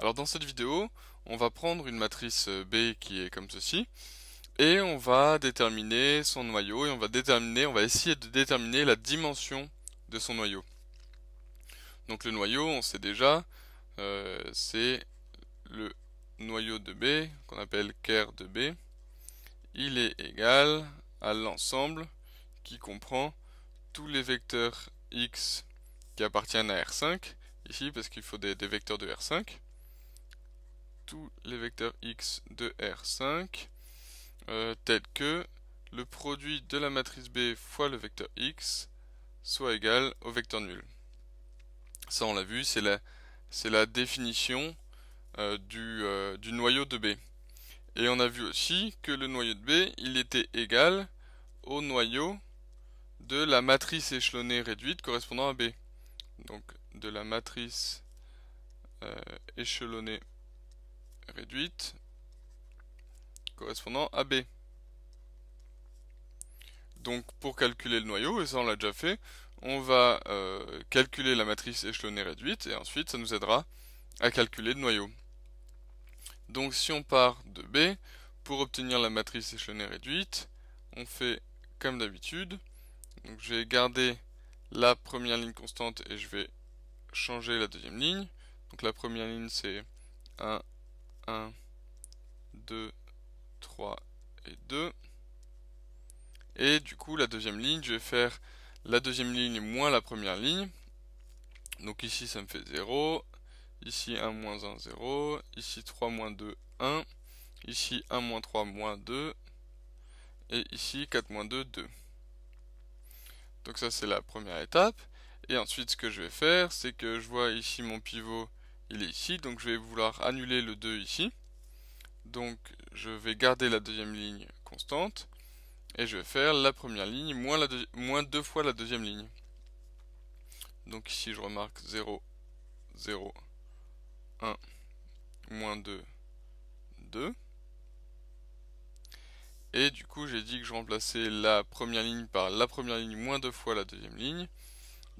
Alors dans cette vidéo, on va prendre une matrice euh, B qui est comme ceci, et on va déterminer son noyau, et on va déterminer, on va essayer de déterminer la dimension de son noyau. Donc le noyau, on sait déjà, euh, c'est le noyau de B, qu'on appelle Ker de B, il est égal à l'ensemble qui comprend tous les vecteurs x qui appartiennent à R5, ici parce qu'il faut des, vecteurs de R5, tous les vecteurs x de R5 euh, tels que le produit de la matrice B fois le vecteur x soit égal au vecteur nul. Ça on l'a vu, c'est la, la, définition euh, du, euh, du, noyau de B. Et on a vu aussi que le noyau de B, il était égal au noyau de la matrice échelonnée réduite correspondant à B. Donc de la matrice euh, échelonnée échelonnée réduite correspondant à B. Donc pour calculer le noyau, et ça on l'a déjà fait, on va euh, calculer la matrice échelonnée réduite et ensuite ça nous aidera à calculer le noyau. Donc si on part de B, pour obtenir la matrice échelonnée réduite, on fait comme d'habitude. Donc je vais garder la première ligne constante et je vais changer la deuxième ligne. Donc la première ligne c'est 1, 1, 2, 3 et 2. Et du coup, la deuxième ligne, je vais faire la deuxième ligne moins la première ligne. Donc ici, ça me fait 0. Ici, 1 moins 1, 0. Ici, 3 moins 2, 1. Ici, 1 moins 3, moins 2. Et ici, 4 moins 2, 2. Donc ça, c'est la première étape. Et ensuite, ce que je vais faire, c'est que je vois ici mon pivot il est ici, donc je vais vouloir annuler le 2 ici. Donc je vais garder la deuxième ligne constante, et je vais faire la première ligne moins, la deux fois la deuxième ligne. Donc ici je remarque 0, 0, 1, moins 2, 2. Et du coup j'ai dit que je remplaçais la première ligne par la première ligne moins deux fois la deuxième ligne.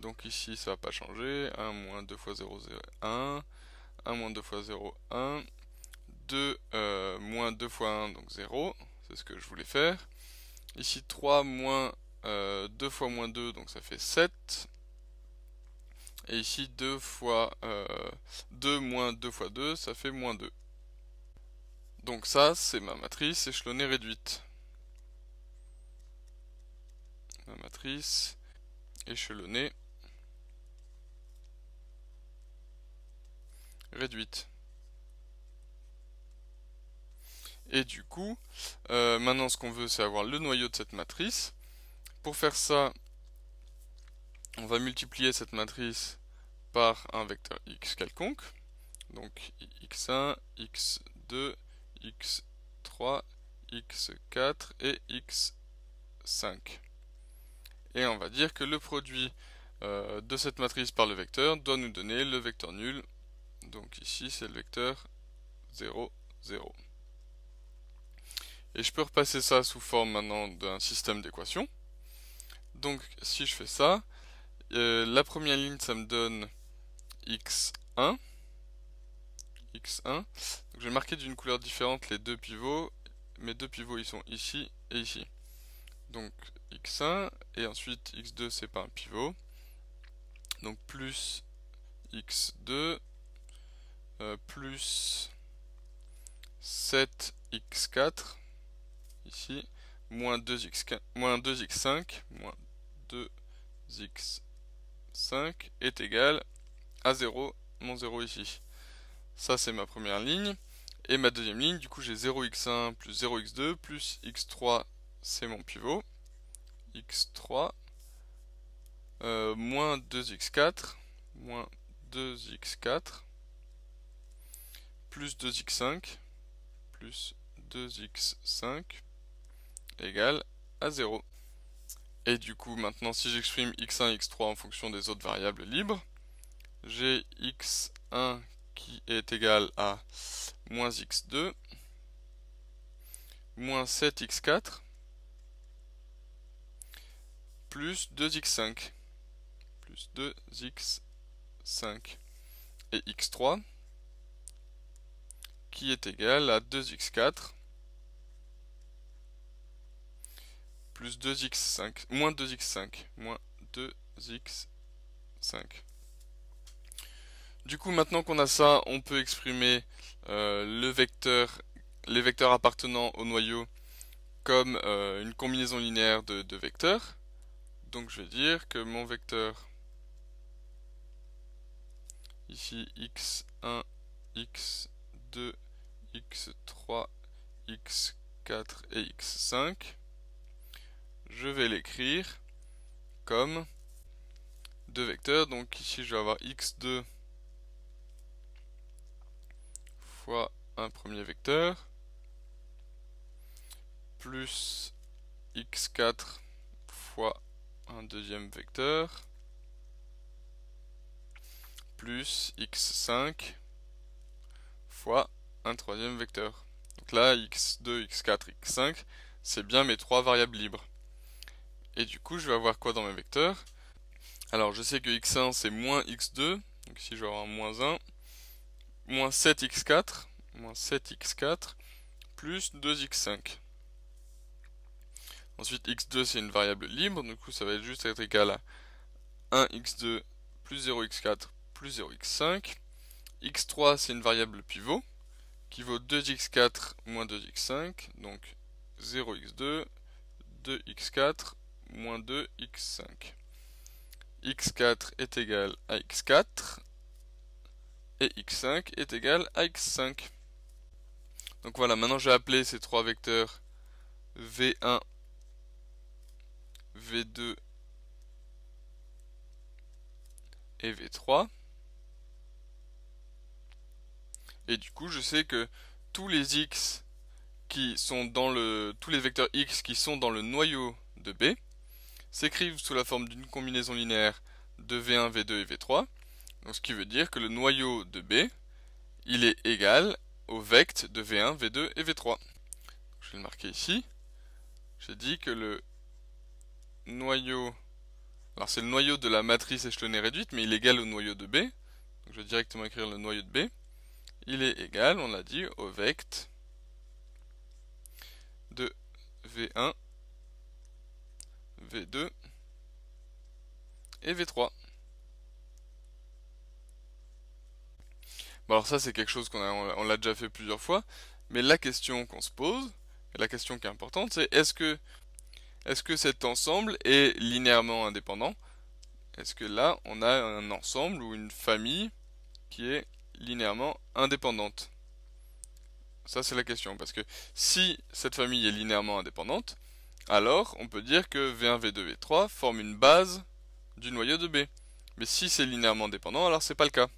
Donc ici, ça va pas changer. 1 moins 2 fois 0, 0, 1. 1 moins 2 fois 0, 1. 2 moins 2 fois 1, donc 0. C'est ce que je voulais faire. Ici, 3 moins 2 euh, fois moins 2, donc ça fait 7. Et ici, 2 fois 2 euh, moins 2 fois 2, ça fait moins 2. Donc ça, c'est ma matrice échelonnée réduite. Ma matrice échelonnée réduite. Et du coup, euh, maintenant ce qu'on veut c'est avoir le noyau de cette matrice. Pour faire ça, on va multiplier cette matrice par un vecteur x quelconque. Donc x1, x2, x3, x4 et x5. Et on va dire que le produit euh, de cette matrice par le vecteur doit nous donner le vecteur nul donc ici, c'est le vecteur 0, 0. Et je peux repasser ça sous forme maintenant d'un système d'équations. Donc si je fais ça, euh, la première ligne, ça me donne x1. x1. Donc je vais marquer d'une couleur différente les deux pivots. Mes deux pivots, ils sont ici et ici. Donc x1 et ensuite x2 c'est pas un pivot donc plus x2 euh, plus 7x4 ici moins 2 x 2x5 moins 2x5 est égal à 0 mon 0 ici ça c'est ma première ligne et ma deuxième ligne du coup j'ai 0x1 plus 0x2 plus x3 c'est mon pivot x3 euh, moins 2x4 moins 2x4 plus 2x5 plus 2x5 égale à 0. Et du coup, maintenant, si j'exprime x1, x3 en fonction des autres variables libres, j'ai x1 qui est égal à moins x2 moins 7x4 plus 2x5 plus 2x5 et x3 qui est égal à 2x4 plus 2x5, moins 2x5, moins 2x5. Du coup, maintenant qu'on a ça, on peut exprimer euh, le vecteur, les vecteurs appartenant au noyau comme euh, une combinaison linéaire de, vecteurs. Donc je vais dire que mon vecteur ici x1, x x2, x3, x4 et x5, je vais l'écrire comme deux vecteurs. Donc ici, je vais avoir x2 fois un premier vecteur plus x4 fois un deuxième vecteur plus x5 un troisième vecteur. Donc là, x2, x4, x5, c'est bien mes trois variables libres. Et du coup, je vais avoir quoi dans mes vecteurs Alors, je sais que x1, c'est moins x2, donc ici, je vais avoir moins 1, moins 7x4, moins 7x4, plus 2x5. Ensuite, x2, c'est une variable libre, du coup, ça va être juste être égal à 1x2 plus 0x4 plus 0x5 x3 c'est une variable pivot qui vaut 2x4 moins 2x5, donc 0x2, 2x4 moins 2x5. x4 est égal à x4 et x5 est égal à x5. Donc voilà, maintenant j'ai appelé ces trois vecteurs v1, v2 et v3. Et du coup, je sais que tous les x qui sont dans le tous les vecteurs x qui sont dans le noyau de B s'écrivent sous la forme d'une combinaison linéaire de V1, V2 et V3. Donc ce qui veut dire que le noyau de B, il est égal au vect de V1, V2 et V3. je vais le marquer ici. J'ai dit que le noyau alors c'est le noyau de la matrice échelonnée réduite, mais il est égal au noyau de B. Donc je vais directement écrire le noyau de B il est égal, on l'a dit, au vect de V1, V2 et V3. Bon alors ça c'est quelque chose qu'on a l'a déjà fait plusieurs fois, mais la question qu'on se pose, la question qui est importante, c'est est-ce que, est-ce que cet ensemble est linéairement indépendant Est-ce que là on a un ensemble ou une famille qui est linéairement indépendante Ça c'est la question, parce que si cette famille est linéairement indépendante, alors on peut dire que V1, V2, V3 forment une base du noyau de B. Mais si c'est linéairement dépendant, alors c'est pas le cas.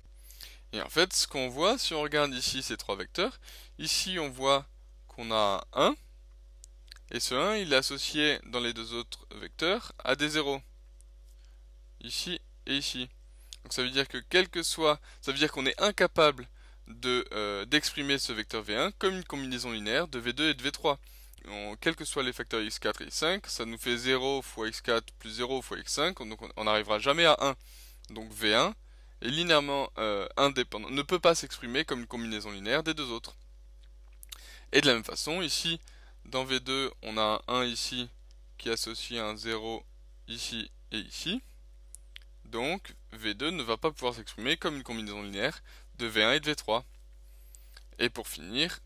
Et en fait, ce qu'on voit, si on regarde ici ces trois vecteurs, ici on voit qu'on a un 1, et ce 1, il est associé dans les deux autres vecteurs à des zéros. Ici et ici. Donc ça veut dire que quel que soit, ça veut dire qu'on est incapable d'exprimer de, euh, ce vecteur V1 comme une combinaison linéaire de V2 et de V3. quels que soient les facteurs x4 et x5, ça nous fait 0 fois x4 plus 0 fois x5, donc on n'arrivera jamais à 1. Donc V1 est linéairement euh, indépendant, ne peut pas s'exprimer comme une combinaison linéaire des deux autres. Et de la même façon, ici, dans V2, on a un 1 ici qui associe un 0 ici et ici. Donc V2 ne va pas pouvoir s'exprimer comme une combinaison linéaire de V1 et de V3. Et pour finir,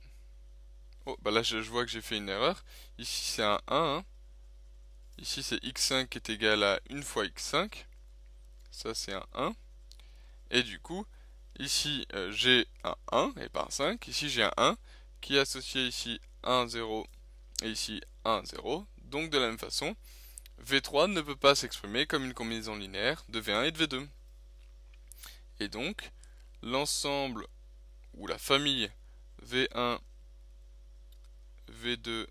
oh, bah là je, vois que j'ai fait une erreur. Ici c'est un 1, hein. ici c'est x5 qui est égal à 1 fois x5. Ça c'est un 1. Et du coup, ici euh, j'ai un 1 et pas un 5. Ici j'ai un 1 qui est associé ici 1, 0 et ici 1, 0. Donc de la même façon, V3 ne peut pas s'exprimer comme une combinaison linéaire de V1 et de V2. Et donc, l'ensemble ou la famille V1, V2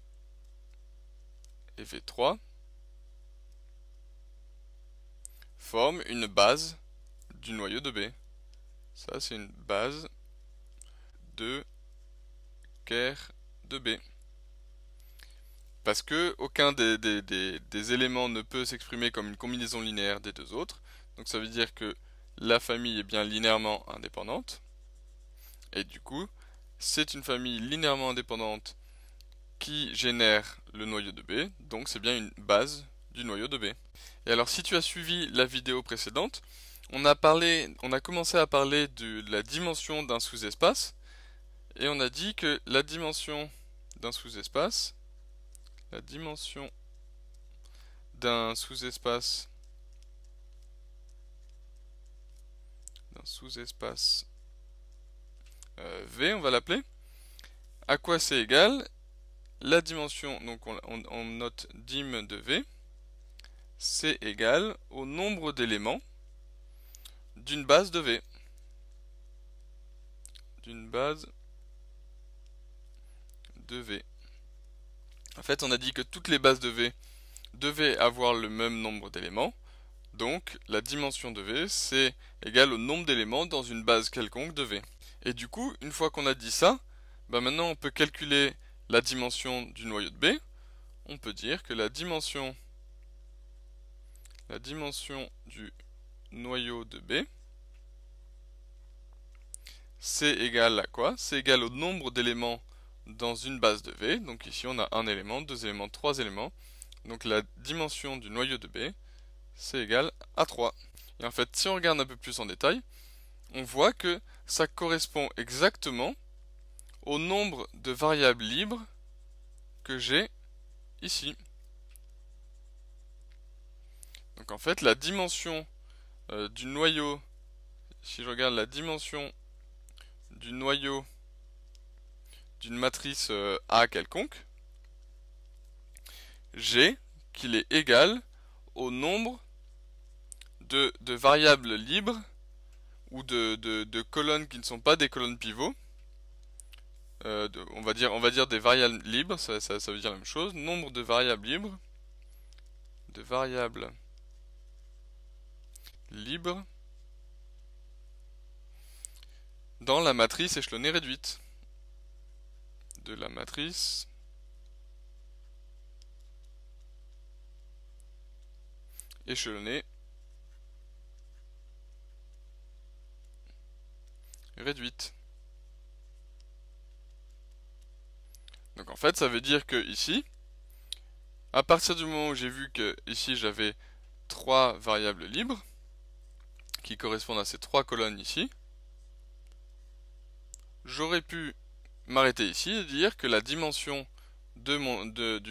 et V3 forme une base du noyau de B. Ça, c'est une base de Ker de B parce que aucun des, éléments ne peut s'exprimer comme une combinaison linéaire des deux autres. Donc ça veut dire que la famille est bien linéairement indépendante. Et du coup, c'est une famille linéairement indépendante qui génère le noyau de B. Donc c'est bien une base du noyau de B. Et alors si tu as suivi la vidéo précédente, on on a commencé à parler de la dimension d'un sous-espace. Et on a dit que la dimension d'un sous-espace la dimension d'un sous-espace d'un sous-espace euh, V, on va l'appeler, à quoi c'est égal la dimension, donc on, on, note dim de V, c'est égal au nombre d'éléments d'une base de V. D'une base de V. En fait, on a dit que toutes les bases de V devaient avoir le même nombre d'éléments. Donc, la dimension de V, c'est égal au nombre d'éléments dans une base quelconque de V. Et du coup, une fois qu'on a dit ça, bah, maintenant on peut calculer la dimension du noyau de B. On peut dire que la dimension, la dimension du noyau de B, c'est égal à quoi C'est égal au nombre d'éléments dans une base de V. Donc ici on a un élément, deux éléments, trois éléments. Donc la dimension du noyau de B, c'est égal à 3. Et en fait, si on regarde un peu plus en détail, on voit que ça correspond exactement au nombre de variables libres que j'ai ici. Donc en fait, la dimension euh, du noyau, si je regarde la dimension du noyau d'une matrice euh, A quelconque, G, qu'il est égal au nombre de, variables libres ou de, colonnes qui ne sont pas des colonnes pivots. Euh, on, va dire, on va dire des variables libres, ça, ça veut dire la même chose. Nombre de variables libres. De variables libres dans la matrice échelonnée réduite de la matrice. échelonnée Réduite. Donc en fait, ça veut dire que ici, à partir du moment où j'ai vu que ici j'avais trois variables libres, qui correspondent à ces trois colonnes ici, j'aurais pu m'arrêter ici et dire que la dimension du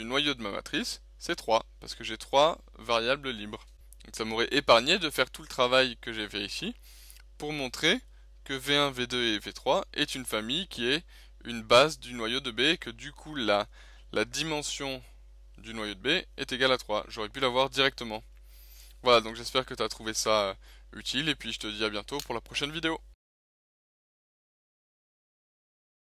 noyau de ma matrice, c'est 3, parce que j'ai 3 variables libres. Donc ça m'aurait épargné de faire tout le travail que j'ai fait ici pour montrer que V1, V2 et V3 est une famille qui est une base du noyau de B et que du coup la, la dimension du noyau de B est égale à 3. J'aurais pu l'avoir directement. Voilà, donc j'espère que tu as trouvé ça euh, utile et puis je te dis à bientôt pour la prochaine vidéo.